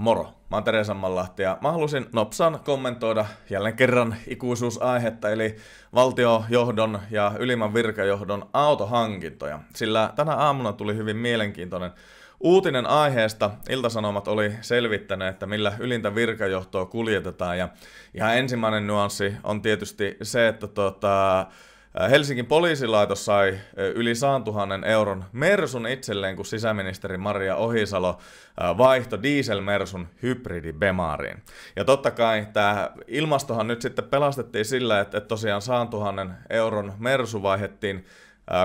Moro, mä oon Tere Sammanlahti ja mä halusin nopsan kommentoida jälleen kerran ikuisuusaihetta eli valtiojohdon ja ylimmän virkajohdon autohankintoja, sillä tänä aamuna tuli hyvin mielenkiintoinen uutinen aiheesta. Iltasanomat oli selvittänyt, että millä ylintä virkajohtoa kuljetetaan ja ihan ensimmäinen nuanssi on tietysti se, että tota, Helsingin poliisilaitos sai yli 100 000 euron Mersun itselleen, kun sisäministeri Maria Ohisalo vaihto dieselmersun hybridi Bemariin. Ja totta kai tämä ilmastohan nyt sitten pelastettiin sillä, että tosiaan 100 000 euron Mersu vaihettiin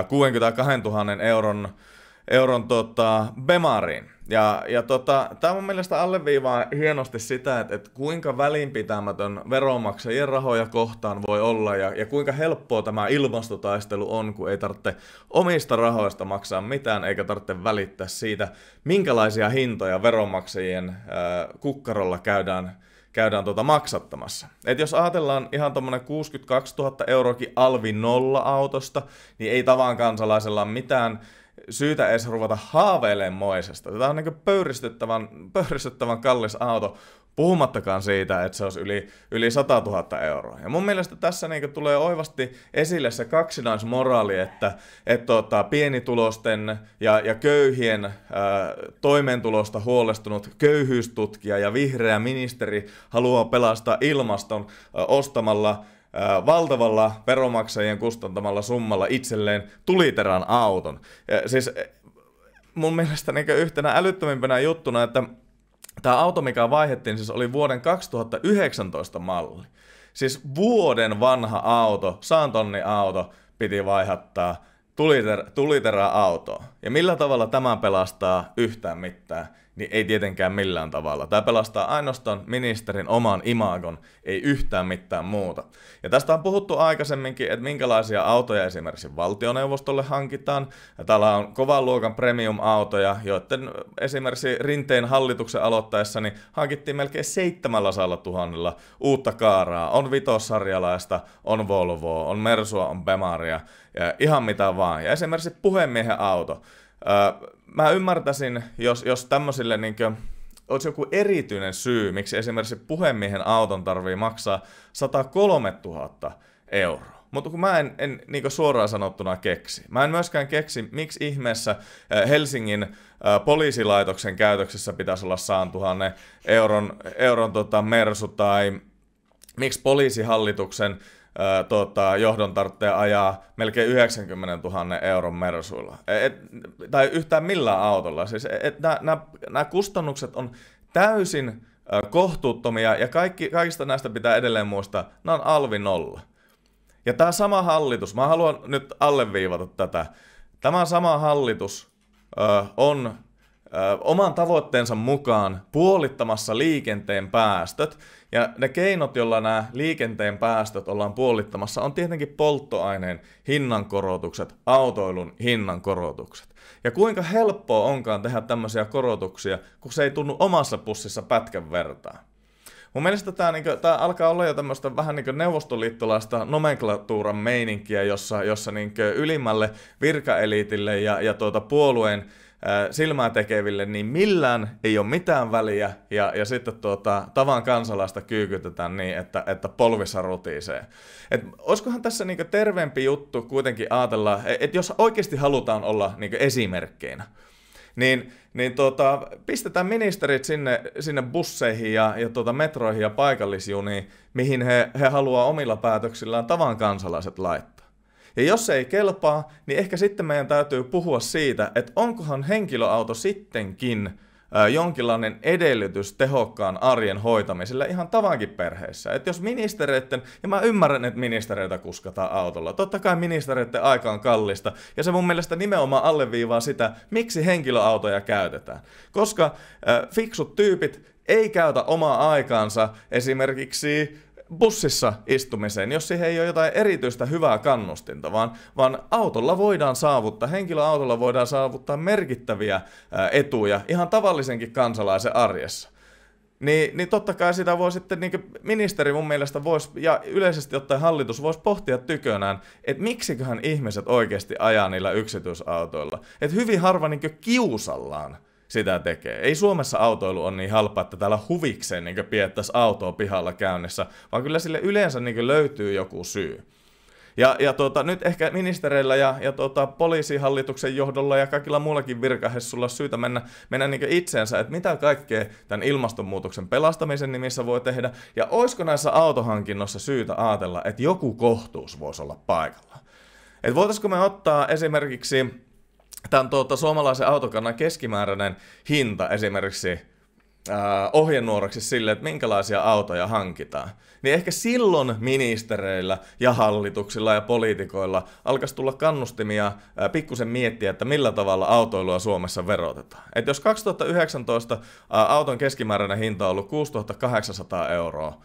62 000 euron euron tota, Bemariin. Ja, ja tota, tämä mun mielestä alleviivaa hienosti sitä, että, että kuinka välinpitämätön veronmaksajien rahoja kohtaan voi olla ja, ja kuinka helppoa tämä ilmastotaistelu on, kun ei tarvitse omista rahoista maksaa mitään eikä tarvitse välittää siitä, minkälaisia hintoja veronmaksajien ää, kukkarolla käydään käydään tuota maksattamassa. Et jos ajatellaan ihan tuommoinen 62 000 eurokin alvi nolla autosta, niin ei tavan kansalaisella mitään syytä edes ruveta haaveilemaan Moisesta. Tämä on niin pöyristyttävän, pöyristyttävän kallis auto, puhumattakaan siitä, että se olisi yli, yli 100 000 euroa. Ja mun mielestä tässä niin tulee oivasti esille se kaksinaismoraali, että että tuota, pienitulosten ja, ja köyhien ää, toimeentulosta huolestunut köyhyystutkija ja vihreä ministeri haluaa pelastaa ilmaston ää, ostamalla valtavalla veromaksajien kustantamalla summalla itselleen tuliterän auton. Ja siis mun mielestä niin yhtenä älyttömimpänä juttuna, että tämä auto, mikä vaihettiin, siis oli vuoden 2019 malli. Siis vuoden vanha auto, saantonni auto, piti vaihattaa tuliter, tuliterä autoa. Ja millä tavalla tämä pelastaa yhtään mitään? niin ei tietenkään millään tavalla. Tämä pelastaa ainoastaan ministerin oman imagon, ei yhtään mitään muuta. Ja tästä on puhuttu aikaisemminkin, että minkälaisia autoja esimerkiksi valtioneuvostolle hankitaan. Ja täällä on kovan luokan premium-autoja, joiden esimerkiksi Rinteen hallituksen aloittaessa niin hankittiin melkein 700 000 uutta kaaraa. On vitossarjalaista, on Volvoa, on Mersua, on Bemaria, ja ihan mitä vaan. Ja esimerkiksi puhemiehen auto mä ymmärtäisin, jos, jos tämmöisille niin kuin, olisi joku erityinen syy, miksi esimerkiksi puhemiehen auton tarvii maksaa 103 000 euroa. Mutta kun mä en, en niin suoraan sanottuna keksi. Mä en myöskään keksi, miksi ihmeessä Helsingin poliisilaitoksen käytöksessä pitäisi olla saan tuhannen euron, euron tota, mersu tai miksi poliisihallituksen tota, johdon tarvitsee ajaa melkein 90 000 euron mersuilla. E, et, tai yhtään millään autolla. Siis, e, Nämä kustannukset on täysin kohtuuttomia ja kaikki, kaikista näistä pitää edelleen muistaa, nämä on alvi nolla. Ja tämä sama hallitus, mä haluan nyt alleviivata tätä, tämä sama hallitus ö, on ö, oman tavoitteensa mukaan puolittamassa liikenteen päästöt. Ja ne keinot, joilla nämä liikenteen päästöt ollaan puolittamassa, on tietenkin polttoaineen hinnankorotukset, autoilun hinnankorotukset. Ja kuinka helppoa onkaan tehdä tämmöisiä korotuksia, kun se ei tunnu omassa pussissa pätkän vertaa. Mun mielestä tämä niinku, alkaa olla jo tämmöistä vähän niinku neuvostoliittolaista nomenklatuuran meininkiä, jossa, jossa niinku ylimmälle virkaeliitille ja, ja tuota puolueen silmää tekeville, niin millään ei ole mitään väliä, ja, ja sitten tuota, tavan kansalaista kyykytetään niin, että, että polvissa rutisee. Et olisikohan tässä niinku terveempi juttu kuitenkin ajatella, että jos oikeasti halutaan olla niinku esimerkkeinä, niin, niin tuota, pistetään ministerit sinne, sinne busseihin ja, ja tuota metroihin ja paikallisjuniin, mihin he, he haluaa omilla päätöksillään tavan kansalaiset laittaa. Ja jos se ei kelpaa, niin ehkä sitten meidän täytyy puhua siitä, että onkohan henkilöauto sittenkin jonkinlainen edellytys tehokkaan arjen hoitamiselle ihan tavankin perheessä. Että jos ministereiden, ja mä ymmärrän, että ministereitä kuskataan autolla, totta kai ministereiden aika on kallista, ja se mun mielestä nimenomaan alleviivaa sitä, miksi henkilöautoja käytetään. Koska äh, fiksut tyypit ei käytä omaa aikaansa esimerkiksi bussissa istumiseen, jos siihen ei ole jotain erityistä hyvää kannustinta, vaan, vaan autolla voidaan saavuttaa, henkilöautolla voidaan saavuttaa merkittäviä etuja ihan tavallisenkin kansalaisen arjessa. Niin, niin totta kai sitä voi sitten, niin ministeri mun mielestä voisi, ja yleisesti ottaen hallitus voisi pohtia tykönään, että miksiköhän ihmiset oikeasti ajaa niillä yksityisautoilla. Että hyvin harva niin kiusallaan sitä tekee. Ei Suomessa autoilu on niin halpa, että täällä huvikseen niin piettäisi autoa pihalla käynnissä, vaan kyllä sille yleensä niin löytyy joku syy. Ja, ja tuota, nyt ehkä ministereillä ja, ja tuota, poliisihallituksen johdolla ja kaikilla muillakin virkahessulla syytä mennä, mennä niin itseensä, että mitä kaikkea tämän ilmastonmuutoksen pelastamisen nimissä voi tehdä, ja olisiko näissä autohankinnossa syytä ajatella, että joku kohtuus voisi olla paikalla. Että voitaisiko me ottaa esimerkiksi tämän tuota, suomalaisen autokannan keskimääräinen hinta esimerkiksi äh, ohjenuoraksi sille, että minkälaisia autoja hankitaan, niin ehkä silloin ministereillä ja hallituksilla ja poliitikoilla alkaisi tulla kannustimia äh, pikkusen miettiä, että millä tavalla autoilua Suomessa verotetaan. Et jos 2019 äh, auton keskimääräinen hinta on ollut 6800 euroa,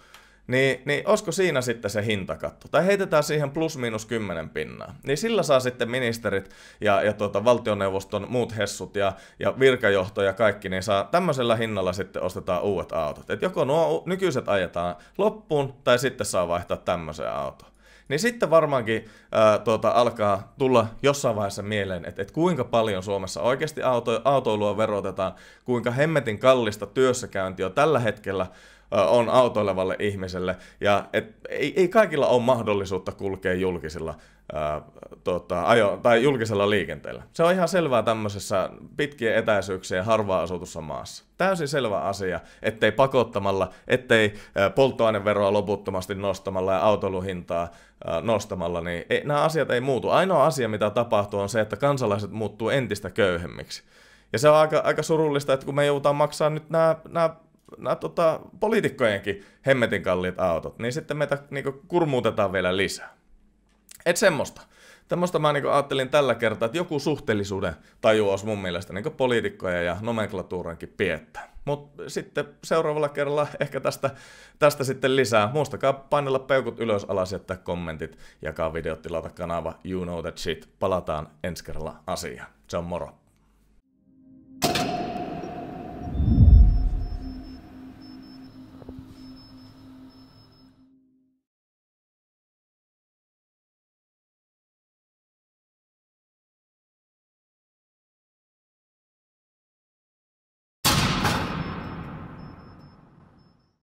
niin, niin olisiko siinä sitten se hintakatto? Tai heitetään siihen plus miinus 10 pinnaa. Niin sillä saa sitten ministerit ja, ja tuota, valtioneuvoston muut hessut ja, ja virkajohto ja kaikki, niin saa tämmöisellä hinnalla sitten ostetaan uudet autot. Et joko nuo nykyiset ajetaan loppuun tai sitten saa vaihtaa tämmöiseen auto. niin sitten varmaankin ää, tuota, alkaa tulla jossain vaiheessa mieleen, että, että kuinka paljon Suomessa oikeasti auto, autoilua verotetaan, kuinka hemmetin kallista työssäkäynti on tällä hetkellä on autoilevalle ihmiselle. Ja et, ei, ei kaikilla ole mahdollisuutta kulkea julkisilla ää, tota, ajo, tai julkisella liikenteellä. Se on ihan selvää tämmöisessä pitkien etäisyyksien harvaan asutussa maassa. Täysin selvä asia, ettei pakottamalla, ettei ää, polttoaineveroa loputtomasti nostamalla ja autoluhintaa nostamalla, niin ei, nämä asiat ei muutu. Ainoa asia, mitä tapahtuu, on se, että kansalaiset muuttuu entistä köyhemmiksi. Ja se on aika, aika surullista, että kun me joudutaan maksamaan nyt nämä, nämä nämä tota, poliitikkojenkin hemmetin kalliit autot, niin sitten meitä kuin, niinku, kurmuutetaan vielä lisää. Et semmoista. Tämmöistä mä niinku ajattelin tällä kertaa, että joku suhteellisuuden taju olisi mun mielestä niin poliitikkojen ja nomenklatuurankin piettää. Mutta sitten seuraavalla kerralla ehkä tästä, tästä sitten lisää. Muistakaa painella peukut ylös, alas, jättää kommentit, jakaa videot, tilata kanava, you know that shit. Palataan ensi kerralla asiaan. Se on moro.